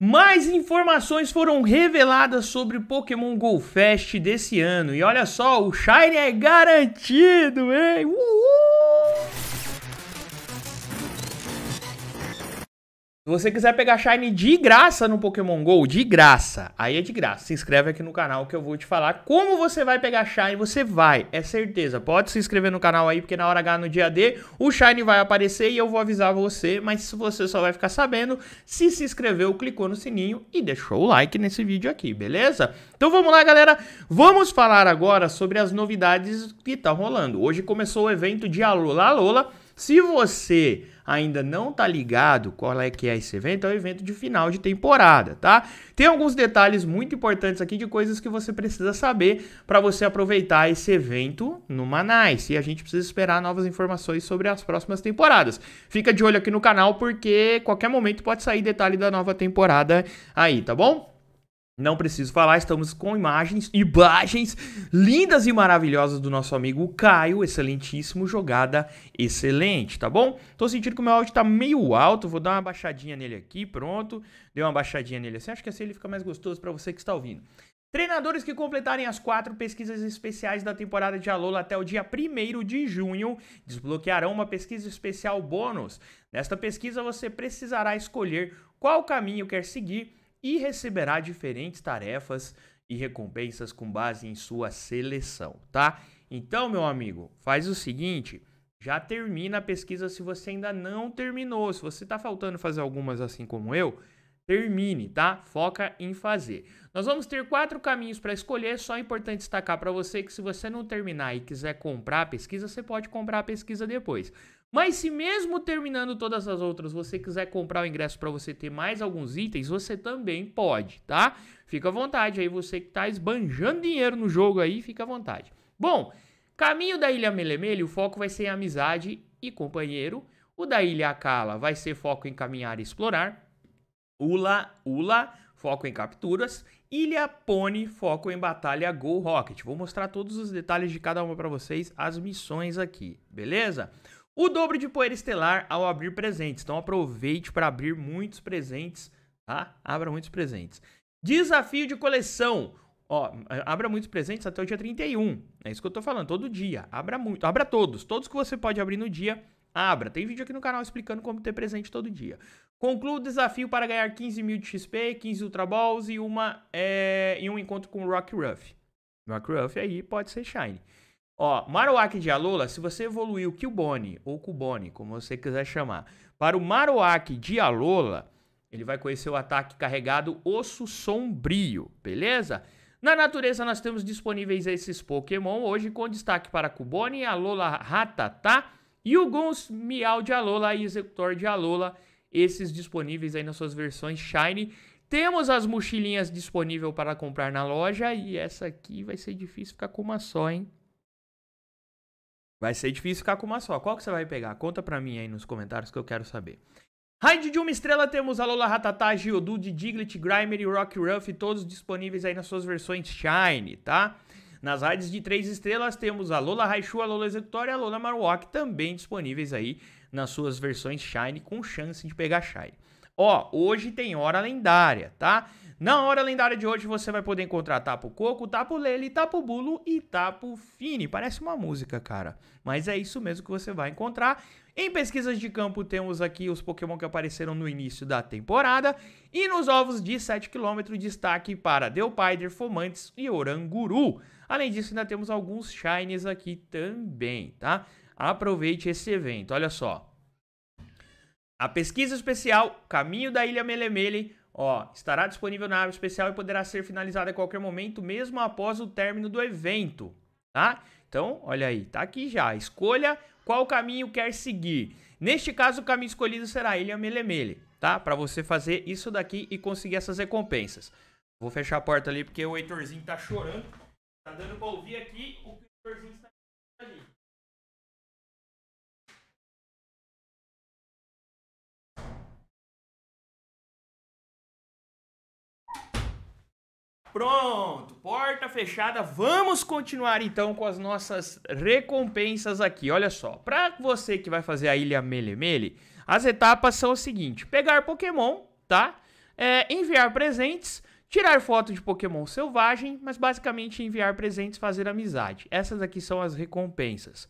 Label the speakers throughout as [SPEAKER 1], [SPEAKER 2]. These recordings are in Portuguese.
[SPEAKER 1] Mais informações foram reveladas sobre o Pokémon Go Fest desse ano. E olha só, o Shine é garantido, hein? Uhul! Se você quiser pegar Shine de graça no Pokémon GO, de graça, aí é de graça. Se inscreve aqui no canal que eu vou te falar como você vai pegar Shine. Você vai, é certeza. Pode se inscrever no canal aí, porque na hora H, no dia D, o Shine vai aparecer e eu vou avisar você. Mas você só vai ficar sabendo se se inscreveu, clicou no sininho e deixou o like nesse vídeo aqui, beleza? Então vamos lá, galera. Vamos falar agora sobre as novidades que estão tá rolando. Hoje começou o evento de Alola Lola. Se você ainda não tá ligado qual é que é esse evento, é o evento de final de temporada, tá? Tem alguns detalhes muito importantes aqui de coisas que você precisa saber para você aproveitar esse evento no Manais. E a gente precisa esperar novas informações sobre as próximas temporadas. Fica de olho aqui no canal porque qualquer momento pode sair detalhe da nova temporada aí, tá bom? Não preciso falar, estamos com imagens, imagens lindas e maravilhosas do nosso amigo Caio, excelentíssimo, jogada excelente, tá bom? Tô sentindo que o meu áudio tá meio alto, vou dar uma baixadinha nele aqui, pronto. Dei uma baixadinha nele assim, acho que assim ele fica mais gostoso para você que está ouvindo. Treinadores que completarem as quatro pesquisas especiais da temporada de Alola até o dia 1 de junho desbloquearão uma pesquisa especial bônus. Nesta pesquisa você precisará escolher qual caminho quer seguir e receberá diferentes tarefas e recompensas com base em sua seleção, tá? Então, meu amigo, faz o seguinte, já termina a pesquisa se você ainda não terminou. Se você está faltando fazer algumas assim como eu, termine, tá? Foca em fazer. Nós vamos ter quatro caminhos para escolher, só é importante destacar para você que se você não terminar e quiser comprar a pesquisa, você pode comprar a pesquisa depois. Mas se mesmo terminando todas as outras, você quiser comprar o ingresso para você ter mais alguns itens, você também pode, tá? Fica à vontade aí, você que tá esbanjando dinheiro no jogo aí, fica à vontade. Bom, caminho da Ilha Melemelho, o foco vai ser em amizade e companheiro. O da Ilha Akala vai ser foco em caminhar e explorar. Ula, Ula, foco em capturas. Ilha Pony, foco em batalha Go Rocket. Vou mostrar todos os detalhes de cada uma para vocês, as missões aqui, beleza? O dobro de poeira estelar ao abrir presentes. Então aproveite para abrir muitos presentes, tá? Abra muitos presentes. Desafio de coleção. Ó, abra muitos presentes até o dia 31. É isso que eu tô falando, todo dia. Abra muito, abra todos, todos que você pode abrir no dia Abra. Tem vídeo aqui no canal explicando como ter presente todo dia. Concluo o desafio para ganhar 15 mil de XP, 15 Ultra Balls e, uma, é, e um encontro com o Rock Ruff. Rock Ruff aí pode ser Shine. Ó, Marowak de Alola, se você evoluiu Kilbone ou Kubone, como você quiser chamar, para o Marowak de Alola, ele vai conhecer o ataque carregado Osso Sombrio, beleza? Na natureza nós temos disponíveis esses Pokémon hoje com destaque para e Alola Ratatá e o Gons Miau de Alola e Executor de Alola, esses disponíveis aí nas suas versões Shine. Temos as mochilinhas disponíveis para comprar na loja e essa aqui vai ser difícil ficar com uma só, hein? Vai ser difícil ficar com uma só. Qual que você vai pegar? Conta pra mim aí nos comentários que eu quero saber. Raid de uma estrela temos a Lola Ratatá, Geodude, Diglett, Grimer e Rock Ruff, todos disponíveis aí nas suas versões Shine, tá? Nas rides de três estrelas temos a Lola Raichu, a Lola Executória e a Lola Marowak também disponíveis aí nas suas versões Shine com chance de pegar Shine. Ó, hoje tem hora lendária, tá? Na hora lendária de hoje você vai poder encontrar Tapo Coco, Tapo Lele, Tapo Bulo e Tapo Fini. Parece uma música, cara. Mas é isso mesmo que você vai encontrar. Em pesquisas de campo temos aqui os Pokémon que apareceram no início da temporada. E nos ovos de 7 km, destaque para Delpider, Fomantes e Oranguru. Além disso, ainda temos alguns Shines aqui também, tá? Aproveite esse evento, olha só. A pesquisa especial Caminho da Ilha Melemele Ó, estará disponível na área especial e poderá ser finalizada a qualquer momento, mesmo após o término do evento, tá? Então, olha aí, tá aqui já. Escolha qual caminho quer seguir. Neste caso, o caminho escolhido será a Ilha Melemele, tá? Para você fazer isso daqui e conseguir essas recompensas. Vou fechar a porta ali porque o Heitorzinho tá chorando. Tá dando pra ouvir aqui, o Heitorzinho está pronto, porta fechada. Vamos continuar então com as nossas recompensas aqui. Olha só, para você que vai fazer a Ilha Melemele, as etapas são o seguinte: pegar Pokémon, tá? É, enviar presentes, tirar foto de Pokémon selvagem, mas basicamente enviar presentes, fazer amizade. Essas aqui são as recompensas.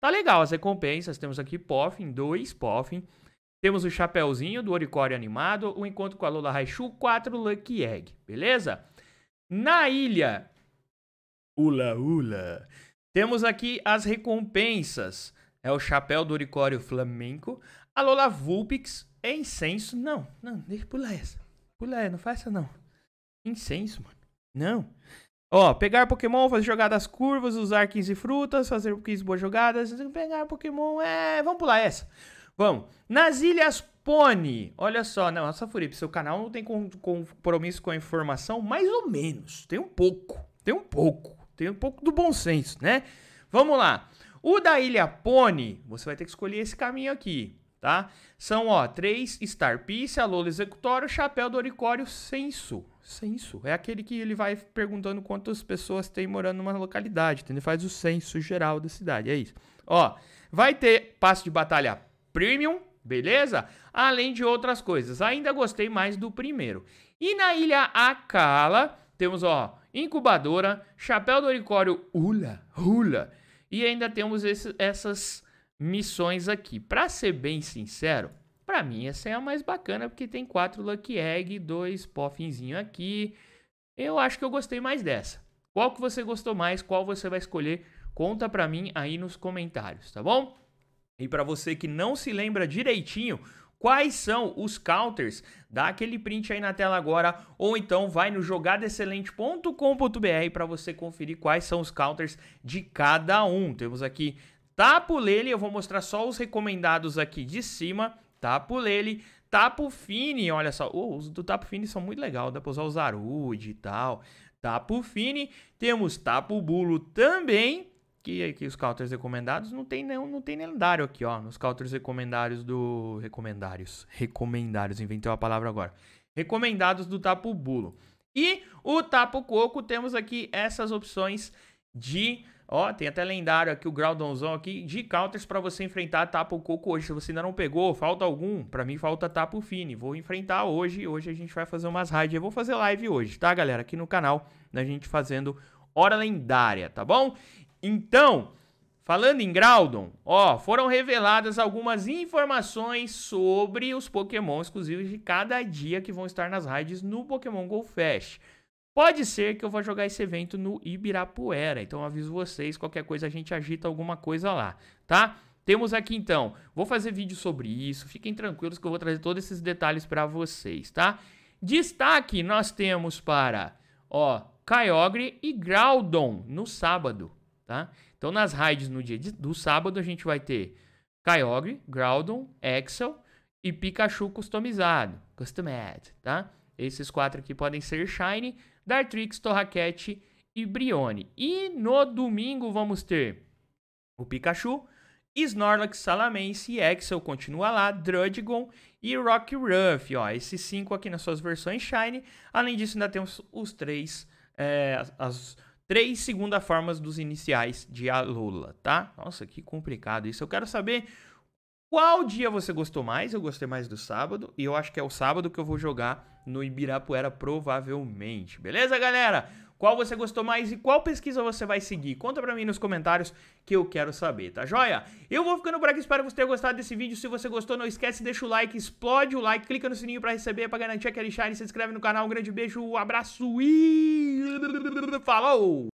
[SPEAKER 1] Tá legal as recompensas. Temos aqui Poffin, dois Poffin. Temos o Chapeuzinho do Oricório Animado, o Encontro com a Lola Raichu, 4 Lucky Egg, beleza? Na ilha Ula Ula, temos aqui as recompensas. É o chapéu do Oricório Flamenco, a Lola Vulpix, é incenso. Não, não, deixa pular essa. Pula essa, não faça não. Incenso, mano. Não. Ó, pegar Pokémon, fazer jogadas curvas, usar 15 frutas, fazer 15 boas jogadas. Pegar Pokémon, é. Vamos pular essa. Vamos. Nas Ilhas Pone, olha só, não, Safuripe, seu canal não tem compromisso com a informação, mais ou menos. Tem um pouco, tem um pouco, tem um pouco do bom senso, né? Vamos lá. O da Ilha Pone, você vai ter que escolher esse caminho aqui, tá? São, ó, três Star Piece, a Lola Executório, Chapéu do Oricório, Senso. Senso é aquele que ele vai perguntando quantas pessoas tem morando numa localidade, entendeu? Faz o censo geral da cidade, é isso. Ó, vai ter passo de batalha Premium, beleza? Além de outras coisas. Ainda gostei mais do primeiro. E na ilha Akala, temos, ó, incubadora, chapéu do oricório hula, hula. E ainda temos esse, essas missões aqui. Pra ser bem sincero, pra mim essa é a mais bacana, porque tem quatro Lucky Egg, dois poffinzinho aqui. Eu acho que eu gostei mais dessa. Qual que você gostou mais? Qual você vai escolher? Conta pra mim aí nos comentários, tá bom? E para você que não se lembra direitinho, quais são os counters, dá aquele print aí na tela agora, ou então vai no jogadaexcelente.com.br para você conferir quais são os counters de cada um. Temos aqui Tapo Lele, eu vou mostrar só os recomendados aqui de cima, Tapo Lele, Tapo Fini, olha só, oh, os do Tapo Fini são muito legal, dá para usar o Zarude e tal. Tapo Fini, temos Tapo Bulo também, que aqui os counters recomendados não tem nenhum, não tem lendário aqui, ó. Nos counters recomendários do recomendários, recomendários, inventei uma palavra agora. Recomendados do Tapo Bulo. E o Tapo Coco temos aqui essas opções de Ó, tem até lendário aqui, o Groudonzão aqui, de counters para você enfrentar Tapo Coco hoje. Se você ainda não pegou, falta algum, para mim falta Tapo Fini. Vou enfrentar hoje, hoje a gente vai fazer umas raids. Eu vou fazer live hoje, tá, galera? Aqui no canal, da gente fazendo Hora Lendária, tá bom? Então, falando em Groudon, ó, foram reveladas algumas informações sobre os Pokémon exclusivos de cada dia que vão estar nas raids no Pokémon Go Fest. Pode ser que eu vá jogar esse evento no Ibirapuera, então aviso vocês, qualquer coisa a gente agita alguma coisa lá, tá? Temos aqui então, vou fazer vídeo sobre isso, fiquem tranquilos que eu vou trazer todos esses detalhes para vocês, tá? Destaque nós temos para, ó, Kyogre e Groudon no sábado, tá? Então nas raids no dia de, do sábado a gente vai ter Kyogre, Groudon, Axel e Pikachu customizado, customized, tá? Esses quatro aqui podem ser Shine, Dartrix, Torraquete e Brione. E no domingo vamos ter o Pikachu, Snorlax, Salamence e Axel continua lá, Drudgon e Rock Ruff, ó, esses cinco aqui nas suas versões Shine. Além disso, ainda temos os três, é, as, três segunda formas dos iniciais de alula, tá? Nossa, que complicado isso. Eu quero saber qual dia você gostou mais. Eu gostei mais do sábado e eu acho que é o sábado que eu vou jogar no Ibirapuera provavelmente. Beleza, galera? Qual você gostou mais e qual pesquisa você vai seguir? Conta pra mim nos comentários que eu quero saber, tá joia? Eu vou ficando por aqui, espero que você tenha gostado desse vídeo. Se você gostou, não esquece, deixa o like, explode o like, clica no sininho pra receber, pra garantir aquele shine, se inscreve no canal. Um grande beijo, um abraço e... Falou!